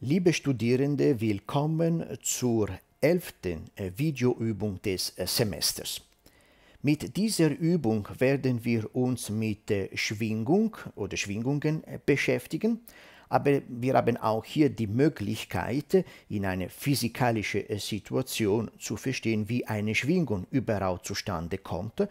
Liebe Studierende, willkommen zur elften äh, Videoübung des äh, Semesters. Mit dieser Übung werden wir uns mit äh, Schwingung oder Schwingungen beschäftigen, aber wir haben auch hier die Möglichkeit, in einer physikalischen Situation zu verstehen, wie eine Schwingung überhaupt zustande kommt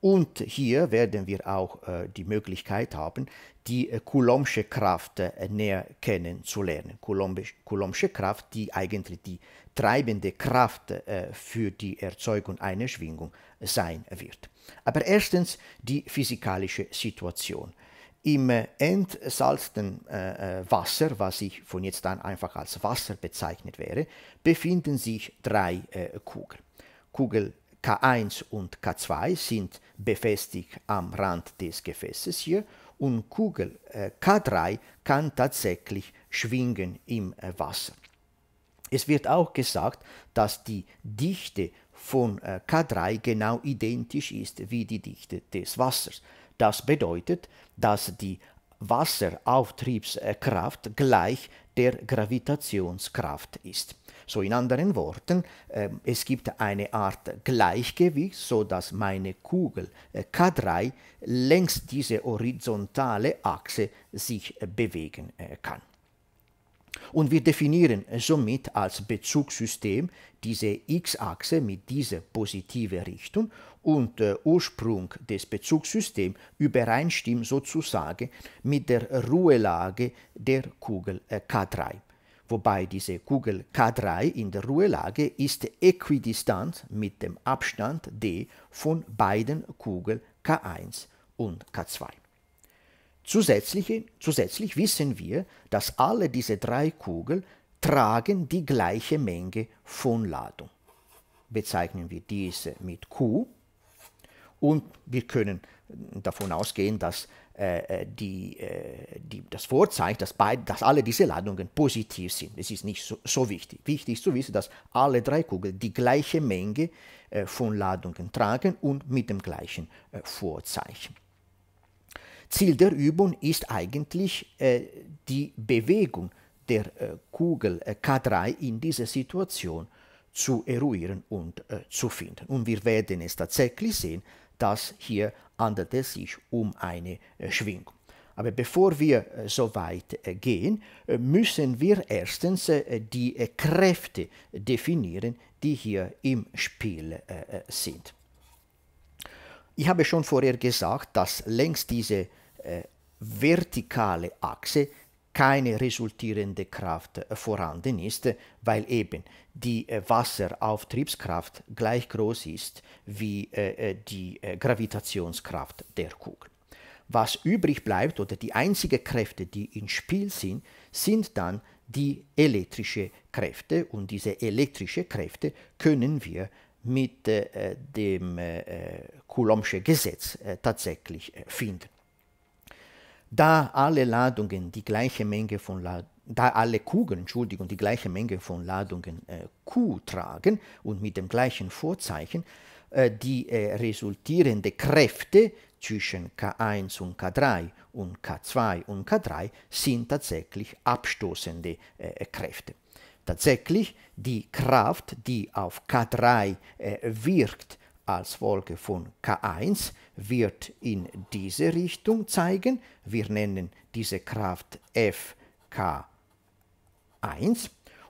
und hier werden wir auch äh, die Möglichkeit haben, die äh, Coulombsche Kraft äh, näher kennenzulernen. Coulombsche Kraft, die eigentlich die treibende Kraft für die Erzeugung einer Schwingung sein wird. Aber erstens die physikalische Situation im entsalzten äh, Wasser, was ich von jetzt an einfach als Wasser bezeichnet wäre, befinden sich drei äh, Kugeln. Kugel K1 und K2 sind befestigt am Rand des Gefäßes hier und Kugel äh, K3 kann tatsächlich schwingen im äh, Wasser. Es wird auch gesagt, dass die Dichte von äh, K3 genau identisch ist wie die Dichte des Wassers. Das bedeutet, dass die Wasserauftriebskraft gleich der Gravitationskraft ist. So in anderen Worten, äh, es gibt eine Art Gleichgewicht, so dass meine Kugel äh, K3 längs diese horizontale Achse sich äh, bewegen äh, kann. Und wir definieren äh, somit als Bezugssystem diese x-Achse mit dieser positiven Richtung und der äh, Ursprung des Bezugssystems übereinstimmt sozusagen mit der Ruhelage der Kugel K3 wobei diese Kugel K3 in der Ruhelage ist äquidistant mit dem Abstand d von beiden Kugeln K1 und K2. Zusätzlich, zusätzlich wissen wir, dass alle diese drei Kugeln tragen die gleiche Menge von Ladung. Bezeichnen wir diese mit Q und wir können davon ausgehen, dass äh, äh, die, äh, die, das Vorzeichen, dass, beid, dass alle diese Ladungen positiv sind. Es ist nicht so, so, wichtig. Wichtig ist zu wissen, dass alle drei Kugeln die gleiche Menge von Ladungen tragen und mit dem gleichen Vorzeichen. Ziel der Übung ist eigentlich die Bewegung der Kugel K3 in dieser Situation zu eruieren und zu finden. Und wir werden es tatsächlich sehen, das hier handelt es sich um eine äh, Schwingung. Aber bevor wir äh, so weit äh, gehen, müssen wir erstens die Kräfte definieren, die hier im Spiel sind. Ich habe schon vorher gesagt, dass längs dieser vertikalen Achse keine resultierende Kraft vorhanden ist, weil eben die äh, Wasserauftriebskraft gleich groß ist wie äh, äh, die Gravitationskraft der Kugel. Was übrig bleibt oder die einzigen Kräfte, die im Spiel sind, sind dann die elektrische Kräfte und diese elektrische Kräfte können wir mit dem Coulombsche Gesetz tatsächlich finden da alle Ladungen die gleiche Menge von Ladungen da alle Kugeln, Entschuldigung, die gleiche Menge von Ladungen äh, Q tragen und mit dem gleichen Vorzeichen, äh, die äh, resultierende Kräfte zwischen K1 und K3 und K2 und K3 sind tatsächlich abstoßende äh, äh, Kräfte. Tatsächlich die Kraft, die auf K3 äh, wirkt, als Folge von K1 wird in diese Richtung zeigen. Wir nennen diese Kraft FK1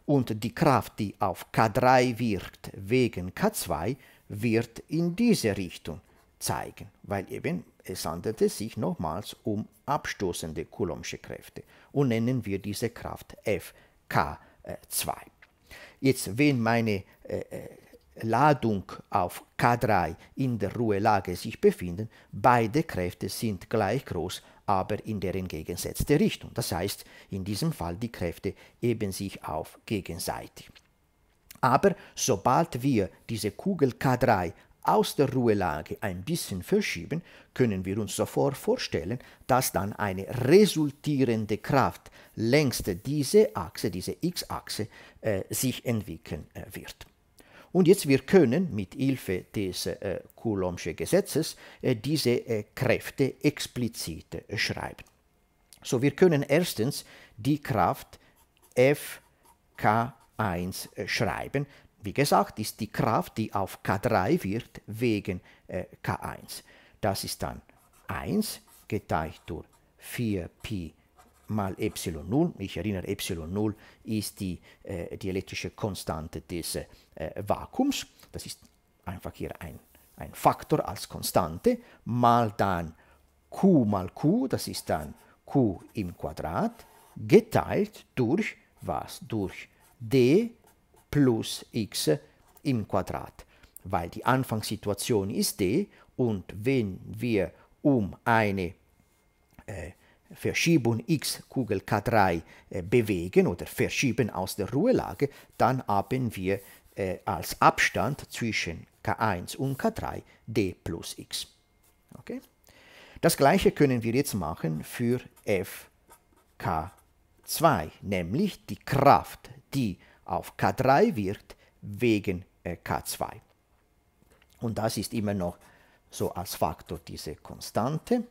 und die Kraft, die auf K3 wirkt wegen K2, wird in diese Richtung zeigen, weil eben es handelte sich nochmals um abstoßende Coulombsche Kräfte und nennen wir diese Kraft FK2. Jetzt, wenn meine äh, äh Ladung auf K3 in der Ruhelage sich befinden, beide Kräfte sind gleich groß, aber in der entgegengesetzte Richtung. Das heißt, in diesem Fall die Kräfte eben sich auf gegenseitig. Aber sobald wir diese Kugel K3 aus der Ruhelage ein bisschen verschieben, können wir uns sofort vorstellen, dass dann eine resultierende Kraft längs dieser Achse, diese x-Achse, äh, sich entwickeln äh, wird. Und jetzt wir können mit Hilfe des äh, Coulombsche Gesetzes äh, diese äh, Kräfte explizit schreiben. So, wir können erstens die Kraft Fk1 äh, schreiben. Wie gesagt, ist die Kraft, die auf K3 wird, wegen äh, K1. Das ist dann 1 geteilt durch 4pi mal Epsilon 0. Ich erinnere, Epsilon 0 ist die, äh, die elektrische Konstante des äh, Vakuums. Das ist einfach hier ein, ein Faktor als Konstante, mal dann Q mal Q, das ist dann Q im Quadrat, geteilt durch was? Durch D plus X im Quadrat, weil die Anfangssituation ist D und wenn wir um eine äh, Verschiebung x Kugel K3 äh, bewegen oder verschieben aus der Ruhelage, dann haben wir äh, als Abstand zwischen K1 und K3 d plus x. Okay? Das gleiche können wir jetzt machen für fk2, nämlich die Kraft, die auf k3 wirkt wegen äh, k2. Und das ist immer noch so als Faktor diese Konstante.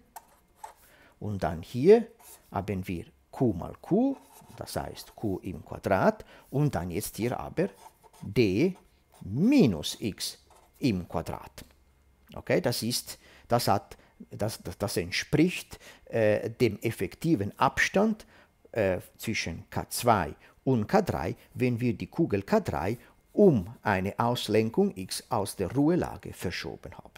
Und dann hier haben wir q mal q, das heißt q im Quadrat, und dann jetzt hier aber d minus x im Quadrat. Okay, das ist, das hat, das, das, das entspricht äh, dem effektiven Abstand äh, zwischen k2 und k3, wenn wir die Kugel k3 um eine Auslenkung x aus der Ruhelage verschoben haben.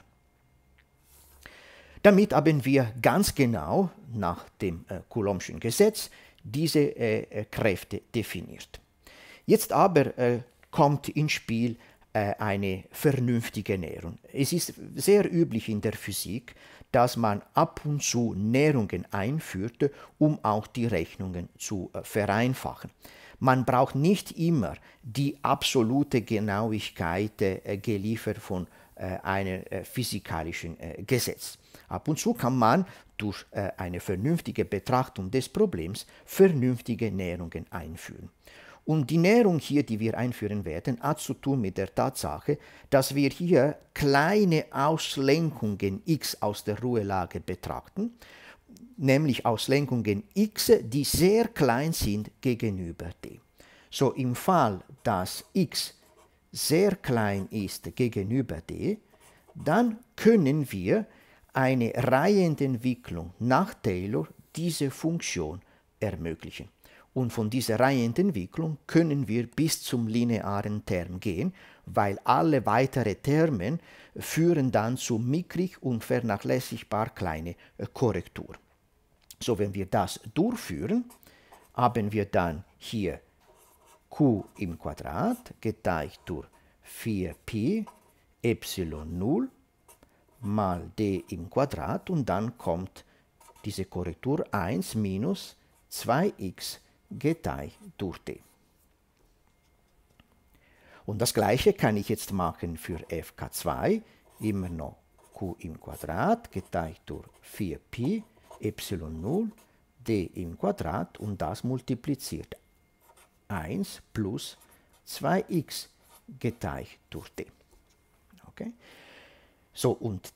Damit haben wir ganz genau nach dem äh, Coulombschen Gesetz diese äh, äh, Kräfte definiert. Jetzt aber äh, kommt ins Spiel äh, eine vernünftige Nährung. Es ist sehr üblich in der Physik, dass man ab und zu Nährungen einführte, um auch die Rechnungen zu äh, vereinfachen. Man braucht nicht immer die absolute Genauigkeit geliefert von äh, äh, einem äh, physikalischen äh, Gesetz. Ab und zu kann man durch eine vernünftige Betrachtung des Problems vernünftige Näherungen einführen. Und die Näherung hier, die wir einführen werden, hat zu tun mit der Tatsache, dass wir hier kleine Auslenkungen x aus der Ruhelage betrachten, nämlich Auslenkungen x, die sehr klein sind gegenüber d. So im Fall, dass x sehr klein ist gegenüber d, dann können wir eine Reihenentwicklung nach Taylor dieser Funktion ermöglichen. Und von dieser Reihenentwicklung können wir bis zum linearen Term gehen, weil alle weiteren Terme führen dann zu mickrig und vernachlässigbar kleine äh, Korrektur. So, wenn wir das durchführen, haben wir dann hier q im Quadrat geteilt durch 4pi epsilon 0 mal d im Quadrat und dann kommt diese Korrektur 1 minus 2x geteilt durch d. Und das gleiche kann ich jetzt machen für fk2, immer noch q im Quadrat geteilt durch 4pi epsilon 0 d im Quadrat und das multipliziert 1 plus 2x geteilt durch t. Okay? So, und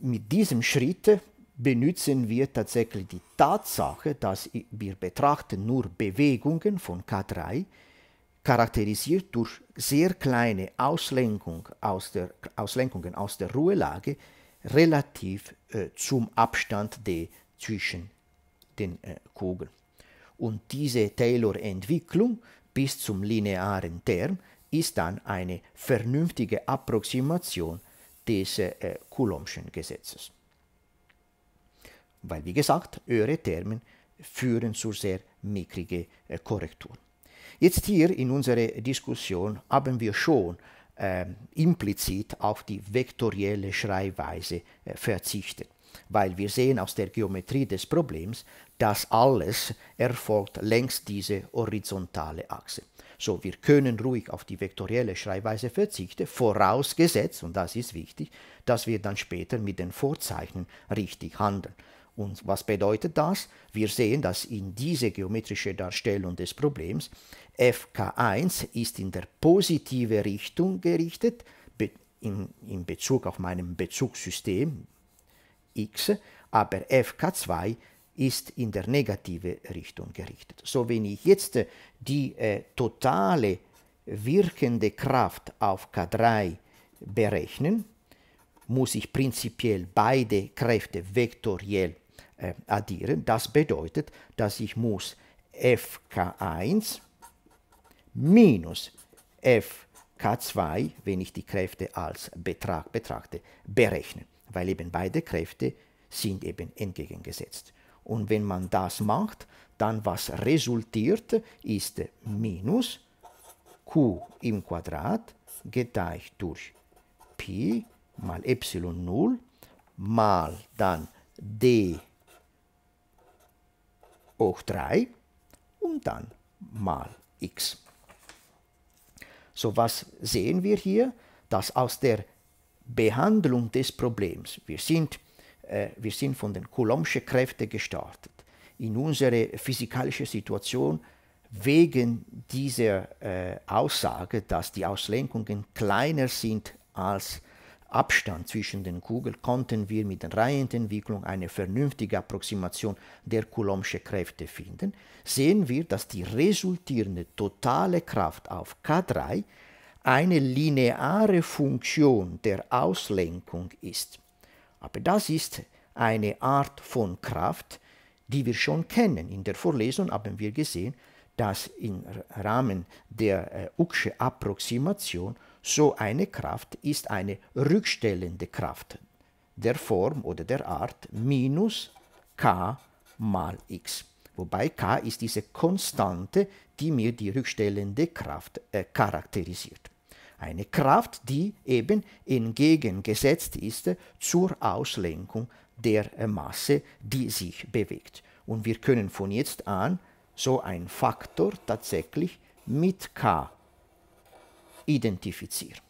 mit diesem Schritt benutzen wir tatsächlich die Tatsache, dass wir betrachten nur Bewegungen von K3, charakterisiert durch sehr kleine Auslenkung aus der, Auslenkungen aus der Ruhelage relativ äh, zum Abstand D zwischen den äh, Kugeln und diese Taylor-Entwicklung bis zum linearen Term ist dann eine vernünftige Approximation des äh, Coulombschen Gesetzes. Weil, wie gesagt, höhere Termen führen zu sehr mickrigen äh, Korrekturen. Jetzt hier in unserer Diskussion haben wir schon äh, implizit auf die vektorielle Schreibweise äh, verzichtet weil wir sehen aus der Geometrie des Problems, dass alles erfolgt längs dieser horizontale Achse. So, wir können ruhig auf die vektorielle Schreibweise verzichten, vorausgesetzt, und das ist wichtig, dass wir dann später mit den Vorzeichen richtig handeln. Und was bedeutet das? Wir sehen, dass in diese geometrische Darstellung des Problems fk1 ist in der positive Richtung gerichtet, in, in Bezug auf meinem Bezugssystem, x, aber fk2 ist in der negative Richtung gerichtet. So, wenn ich jetzt die äh, totale wirkende Kraft auf k3 berechnen, muss ich prinzipiell beide Kräfte vektoriell äh, addieren. Das bedeutet, dass ich muss fk1 minus fk2, wenn ich die Kräfte als Betrag betrachte, berechnen weil eben beide Kräfte sind eben entgegengesetzt. Und wenn man das macht, dann was resultiert ist minus q im Quadrat geteilt durch pi mal epsilon 0 mal dann d hoch 3 und dann mal x. So was sehen wir hier, dass aus der Behandlung des Problems. Wir sind, äh, wir sind von den Coulombschen Kräften gestartet in unsere physikalische Situation wegen dieser äh, Aussage, dass die Auslenkungen kleiner sind als Abstand zwischen den Kugeln, konnten wir mit der Reihenentwicklung eine vernünftige Approximation der Coulombschen Kräfte finden, sehen wir, dass die resultierende totale Kraft auf K3 eine lineare Funktion der Auslenkung ist. Aber das ist eine Art von Kraft, die wir schon kennen. In der Vorlesung haben wir gesehen, dass im Rahmen der äh, Ucksche Approximation so eine Kraft ist eine rückstellende Kraft der Form oder der Art minus k mal x. Wobei k ist diese Konstante, die mir die rückstellende Kraft äh, charakterisiert. Eine Kraft, die eben entgegengesetzt ist zur Auslenkung der äh, Masse, die sich bewegt. Und wir können von jetzt an so einen Faktor tatsächlich mit k identifizieren.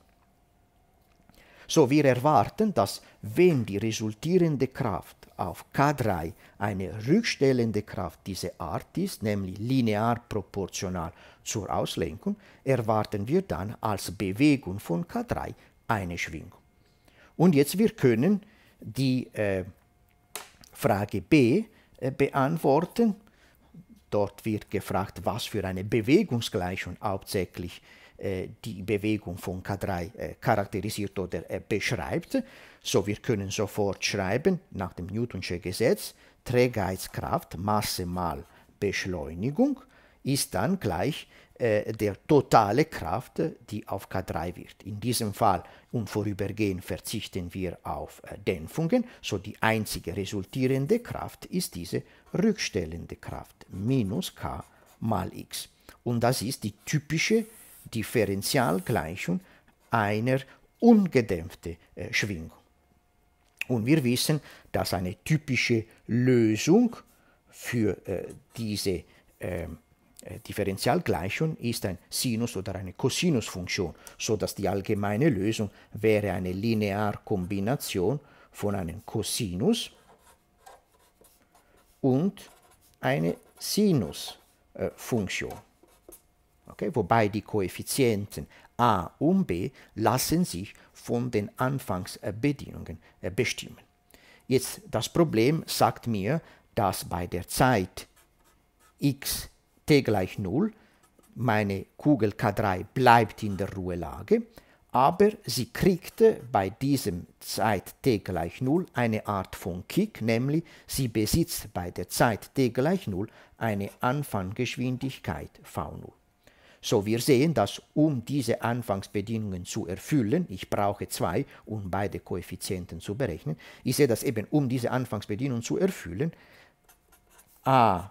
So, wir erwarten, dass wenn die resultierende Kraft auf K3 eine rückstellende Kraft dieser Art ist, nämlich linear proportional zur Auslenkung, erwarten wir dann als Bewegung von K3 eine Schwingung. Und jetzt wir können die äh, Frage B äh, beantworten. Dort wird gefragt, was für eine Bewegungsgleichung hauptsächlich äh, äh, die Bewegung von K3 äh, charakterisiert oder äh, beschreibt. So, wir können sofort schreiben, nach dem Newton'sche Gesetz, Trägheitskraft, Masse mal Beschleunigung, ist dann gleich der totale Kraft, die auf K3 wird. In diesem Fall um vorübergehend verzichten wir auf Dämpfungen, so die einzige resultierende Kraft ist diese rückstellende Kraft, minus K mal x. Und das ist die typische Differentialgleichung einer ungedämpften äh, Schwingung. Und wir wissen, dass eine typische Lösung für äh, diese ähm, äh, Differentialgleichung ist ein Sinus oder eine Cosinusfunktion, so dass die allgemeine Lösung wäre eine Linearkombination von einem Cosinus und eine Sinusfunktion. Okay? Wobei die Koeffizienten a und b lassen sich von den Anfangsbedingungen äh, bestimmen. Jetzt das Problem sagt mir, dass bei der Zeit x t gleich 0 meine Kugel K3 bleibt in der Ruhelage, aber sie kriegte bei diesem Zeit t gleich 0 eine Art von Kick, nämlich sie besitzt bei der Zeit t gleich 0 eine Anfanggeschwindigkeit v0. So, wir sehen, dass um diese Anfangsbedingungen zu erfüllen, ich brauche zwei, um beide Koeffizienten zu berechnen, ich sehe, dass eben um diese Anfangsbedingungen zu erfüllen, a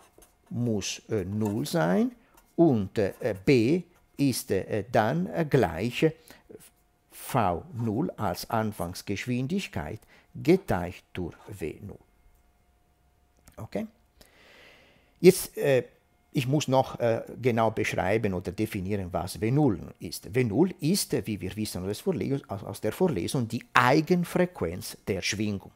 muss äh, 0 sein und äh, b ist äh, dann äh, gleich v0 als Anfangsgeschwindigkeit geteilt durch w 0 Okay? Jetzt äh, ich muss noch äh, genau beschreiben oder definieren, was W0 ist. W0 ist, wie wir wissen aus der Vorlesung, die Eigenfrequenz der Schwingung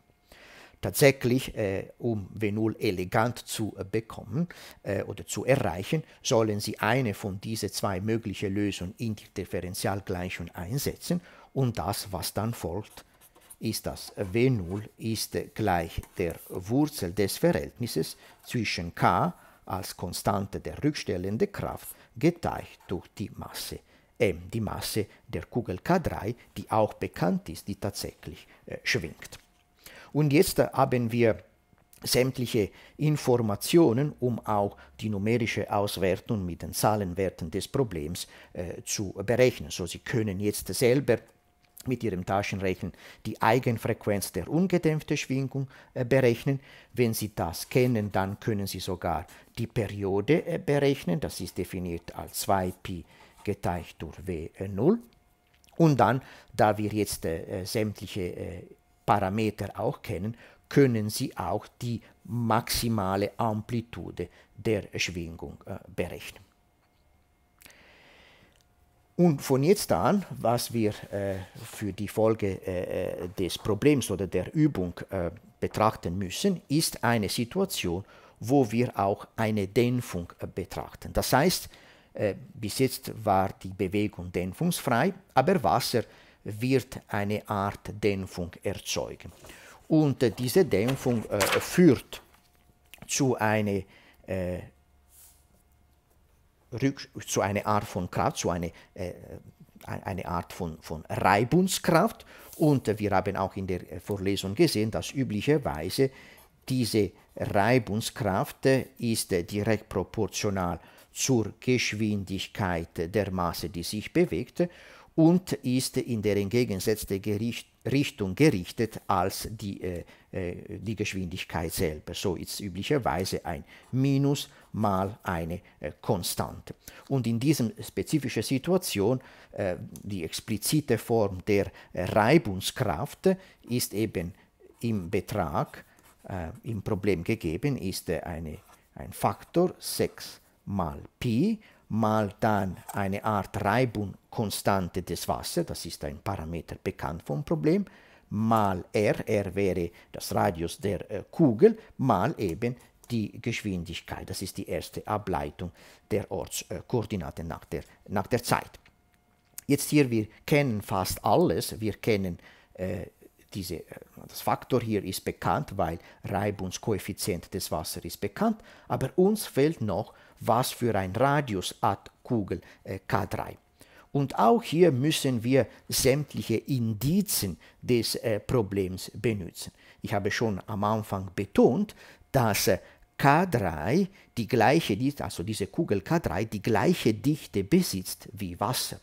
tatsächlich, äh, um W0 elegant zu äh, bekommen äh, oder zu erreichen, sollen Sie eine von diesen zwei möglichen Lösungen in die Differentialgleichung einsetzen und das, was dann folgt, ist dass W0 ist äh, gleich der Wurzel des Verhältnisses zwischen k als Konstante der rückstellenden Kraft geteilt durch die Masse m, ähm, die Masse der Kugel K3, die auch bekannt ist, die tatsächlich äh, schwingt. Und jetzt haben wir sämtliche Informationen, um auch die numerische Auswertung mit den Zahlenwerten des Problems äh, zu berechnen. So, Sie können jetzt selber mit ihrem Taschenrechnen die Eigenfrequenz der ungedämpften Schwingung äh, berechnen. Wenn Sie das kennen, dann können Sie sogar die Periode äh, berechnen. Das ist definiert als 2pi geteilt durch W0. Äh, Und dann, da wir jetzt äh, sämtliche äh, Parameter auch kennen, können Sie auch die maximale Amplitude der Schwingung äh, berechnen. Und von jetzt an, was wir äh, für die Folge äh, äh, des Problems oder der Übung äh, betrachten müssen, ist eine Situation, wo wir auch eine Dämpfung äh, betrachten. Das heißt, äh, bis jetzt war die Bewegung dämpfungsfrei, aber Wasser wird eine Art Dämpfung erzeugen. Und diese Dämpfung führt zu einer zu einer Art von Kraft, zu einer äh, eine Art von, von Reibungskraft. Und wir haben auch in der Vorlesung gesehen, dass üblicherweise diese Reibungskraft äh, ist äh, direkt proportional zur Geschwindigkeit der Masse, die sich bewegt und ist in der entgegengesetzte Gericht, Richtung gerichtet als die, äh, äh, die Geschwindigkeit selber. So ist üblicherweise ein Minus mal eine äh, Konstante. Und in dieser spezifischen Situation, äh, die explizite Form der Reibungskraft ist eben im Betrag, äh, im Problem gegeben, ist äh, eine, ein Faktor 6 mal Pi mal dann eine Art Reibungskonstante des Wassers, das ist ein Parameter bekannt vom Problem, mal r, r wäre das Radius der äh, Kugel, mal eben die Geschwindigkeit. Das ist die erste Ableitung der Ortskoordinaten nach, der, nach der Zeit. Jetzt hier, wir kennen fast alles. Wir kennen äh, diese, äh, das Faktor hier ist bekannt, weil Reibungskoeffizient des Wassers ist bekannt, aber uns fehlt noch, was für ein Radius hat Kugel äh, K3. Und auch hier müssen wir sämtliche Indizen des äh, Problems benutzen. Ich habe schon am Anfang betont, dass äh, K3 die gleiche, also diese Kugel K3 die gleiche Dichte besitzt wie Wasser.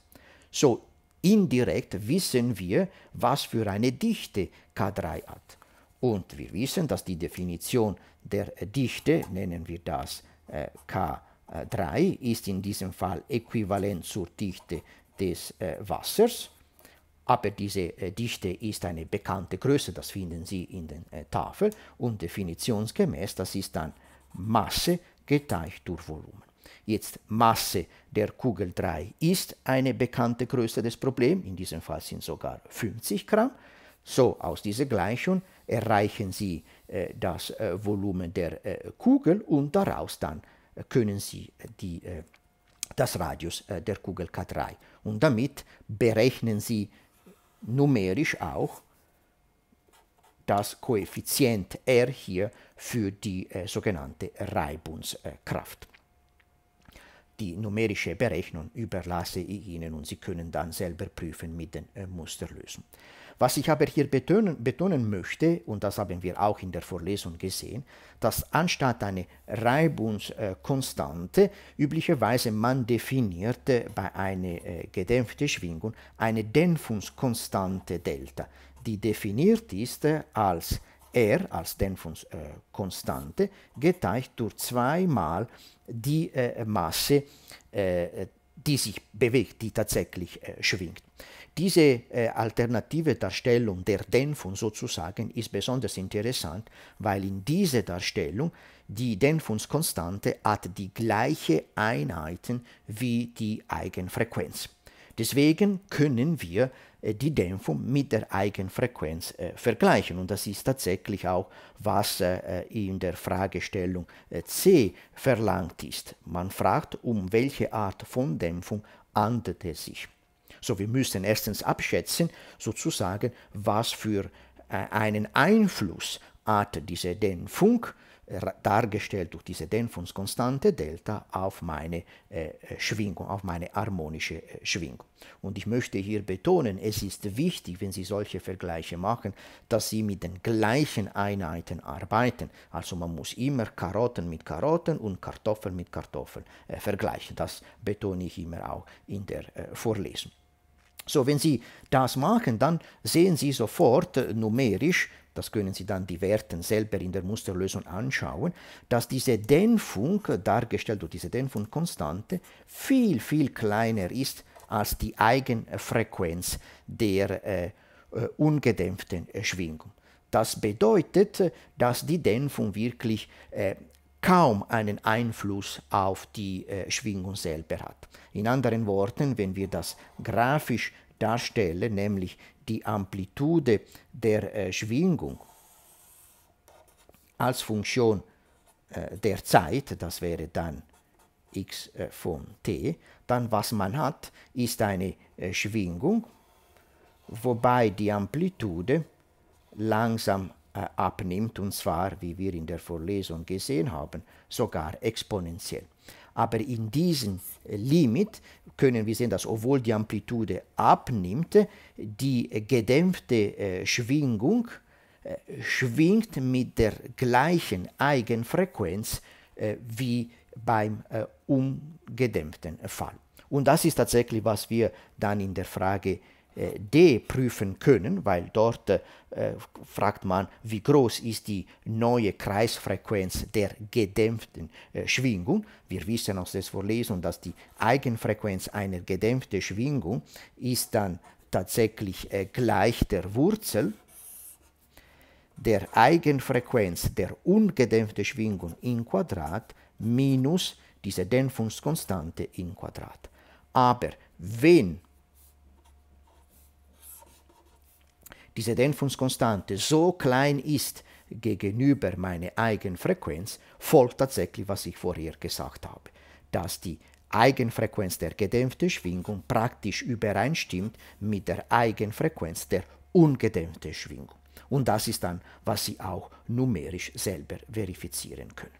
So Indirekt wissen wir, was für eine Dichte K3 hat. Und wir wissen, dass die Definition der Dichte, nennen wir das äh, K3, ist in diesem Fall äquivalent zur Dichte des äh, Wassers. Aber diese äh, Dichte ist eine bekannte Größe, das finden Sie in der Tafel. Und definitionsgemäß, das ist dann Masse geteilt durch Volumen. Jetzt Masse der Kugel 3 ist eine bekannte Größe des Problems, in diesem Fall sind sogar 50 Gramm. So, aus dieser Gleichung erreichen Sie äh, das äh, Volumen der äh, Kugel und daraus dann äh, können Sie äh, die, äh, das Radius der Kugel K3. Und damit berechnen Sie numerisch auch das Koeffizient R hier für die sogenannte Reibungskraft. Die numerische Berechnung überlasse ich Ihnen und Sie können dann selber prüfen mit den äh, Musterlösen. Was ich aber hier betonen, betonen, möchte, und das haben wir auch in der Vorlesung gesehen, dass anstatt eine Reibungskonstante üblicherweise man definiert äh, bei einer äh, gedämpften Schwingung eine Dämpfungskonstante Delta, die definiert ist äh, als R als Dämpfungskonstante äh, geteilt durch zweimal die äh, Masse, äh, die sich bewegt, die tatsächlich schwingt. Diese alternative Darstellung der Dämpfung sozusagen ist besonders interessant, weil in dieser Darstellung die Dämpfungskonstante hat die gleiche Einheiten wie die Eigenfrequenz. Deswegen können wir äh, die Dämpfung mit der Eigenfrequenz äh, vergleichen. Und das ist tatsächlich auch, was äh, in der Fragestellung C verlangt ist. Man fragt, um welche Art von Dämpfung handelt es sich. So, wir müssen erstens abschätzen, sozusagen, was für einen Einfluss hat diese Dämpfung äh, dargestellt durch diese Dämpfungskonstante Delta auf meine äh, äh, Schwingung, auf meine harmonische äh, Schwingung. Und ich möchte hier betonen, es ist wichtig, wenn Sie solche Vergleiche machen, dass Sie mit den gleichen Einheiten arbeiten. Also man muss immer Karotten mit Karotten und Kartoffeln mit Kartoffeln äh, vergleichen. Das betone ich immer auch in der äh, Vorlesung. So, wenn Sie das machen, dann sehen Sie sofort äh, numerisch, das können Sie dann die Werten selber in der Musterlösung anschauen, dass diese Dämpfung, dargestellt durch diese Dämpfungkonstante, viel, viel kleiner ist als die Eigenfrequenz der äh, äh, ungedämpften Schwingung. Das bedeutet, dass die Dämpfung wirklich äh, kaum einen Einfluss auf die äh, Schwingung selber hat. In anderen Worten, wenn wir das grafisch darstellen, nämlich die Amplitude der äh, Schwingung als Funktion äh, der Zeit, das wäre dann x äh, von t, dann was man hat, ist eine äh, Schwingung, wobei die Amplitude langsam äh, abnimmt, und zwar, wie wir in der Vorlesung gesehen haben, sogar exponentiell. Aber in diesem Limit können wir sehen, dass obwohl die Amplitude abnimmt, die gedämpfte äh, Schwingung äh, schwingt mit der gleichen Eigenfrequenz wie beim ungedämpften Fall. Und das ist tatsächlich, was wir dann in der Frage äh, äh, D prüfen können, weil dort äh, fragt man, wie groß ist die neue Kreisfrequenz der gedämpften äh, Schwingung. Wir wissen aus der Vorlesung, dass die Eigenfrequenz einer gedämpften Schwingung ist dann tatsächlich gleich der Wurzel der Eigenfrequenz der ungedämpften Schwingung in Quadrat minus diese Dämpfungskonstante in Quadrat. Aber wenn diese Dämpfungskonstante so klein ist gegenüber meiner Eigenfrequenz, folgt tatsächlich, was ich vorher gesagt habe, dass die Eigenfrequenz der gedämpften Schwingung praktisch übereinstimmt mit der Eigenfrequenz der ungedämpften Schwingung. Und das ist dann, was Sie auch numerisch selber verifizieren können.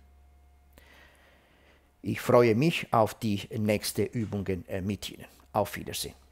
Ich freue mich auf die nächsten Übungen äh, mit Ihnen. Auf Wiedersehen.